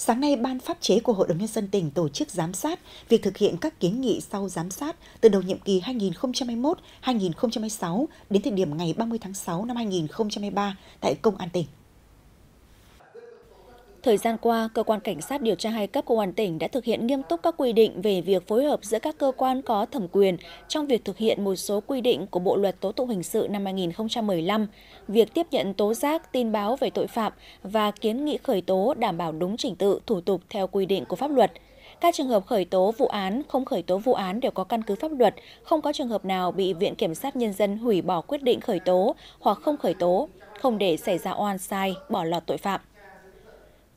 Sáng nay, Ban Pháp chế của Hội đồng Nhân dân tỉnh tổ chức giám sát việc thực hiện các kiến nghị sau giám sát từ đầu nhiệm kỳ 2021-2026 đến thời điểm ngày 30 tháng 6 năm 2023 tại Công an tỉnh. Thời gian qua, cơ quan cảnh sát điều tra hai cấp công an tỉnh đã thực hiện nghiêm túc các quy định về việc phối hợp giữa các cơ quan có thẩm quyền trong việc thực hiện một số quy định của Bộ luật tố tụng hình sự năm 2015, việc tiếp nhận tố giác, tin báo về tội phạm và kiến nghị khởi tố đảm bảo đúng trình tự, thủ tục theo quy định của pháp luật. Các trường hợp khởi tố vụ án, không khởi tố vụ án đều có căn cứ pháp luật, không có trường hợp nào bị Viện Kiểm sát Nhân dân hủy bỏ quyết định khởi tố hoặc không khởi tố, không để xảy ra oan sai, bỏ lọt tội phạm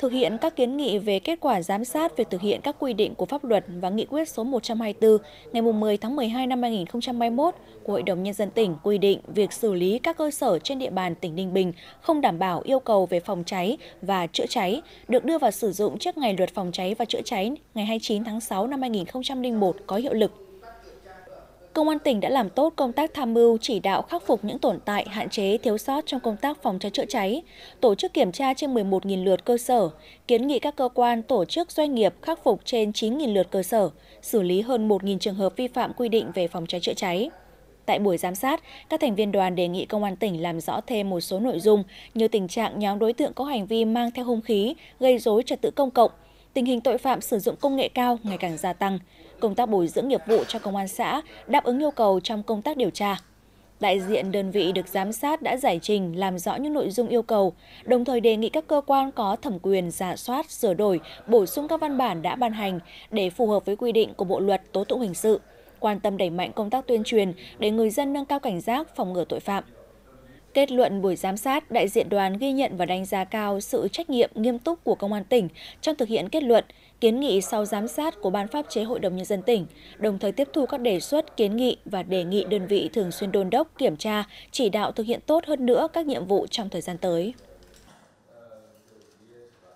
thực hiện các kiến nghị về kết quả giám sát việc thực hiện các quy định của pháp luật và nghị quyết số 124 ngày 10 tháng 12 năm 2021 của Hội đồng Nhân dân tỉnh quy định việc xử lý các cơ sở trên địa bàn tỉnh Ninh Bình không đảm bảo yêu cầu về phòng cháy và chữa cháy được đưa vào sử dụng trước ngày luật phòng cháy và chữa cháy ngày 29 tháng 6 năm 2001 có hiệu lực. Công an tỉnh đã làm tốt công tác tham mưu chỉ đạo khắc phục những tồn tại, hạn chế, thiếu sót trong công tác phòng cháy chữa cháy, tổ chức kiểm tra trên 11.000 lượt cơ sở, kiến nghị các cơ quan, tổ chức, doanh nghiệp khắc phục trên 9.000 lượt cơ sở, xử lý hơn 1.000 trường hợp vi phạm quy định về phòng cháy chữa cháy. Tại buổi giám sát, các thành viên đoàn đề nghị công an tỉnh làm rõ thêm một số nội dung như tình trạng nhóm đối tượng có hành vi mang theo hung khí, gây rối trật tự công cộng, tình hình tội phạm sử dụng công nghệ cao ngày càng gia tăng, công tác bồi dưỡng nghiệp vụ cho công an xã đáp ứng yêu cầu trong công tác điều tra. Đại diện đơn vị được giám sát đã giải trình làm rõ những nội dung yêu cầu, đồng thời đề nghị các cơ quan có thẩm quyền giả soát, sửa đổi, bổ sung các văn bản đã ban hành để phù hợp với quy định của Bộ luật Tố tụng hình sự, quan tâm đẩy mạnh công tác tuyên truyền để người dân nâng cao cảnh giác phòng ngừa tội phạm. Kết luận buổi giám sát, đại diện đoàn ghi nhận và đánh giá cao sự trách nhiệm nghiêm túc của Công an tỉnh trong thực hiện kết luận, kiến nghị sau giám sát của Ban pháp chế Hội đồng Nhân dân tỉnh, đồng thời tiếp thu các đề xuất, kiến nghị và đề nghị đơn vị thường xuyên đôn đốc, kiểm tra, chỉ đạo thực hiện tốt hơn nữa các nhiệm vụ trong thời gian tới.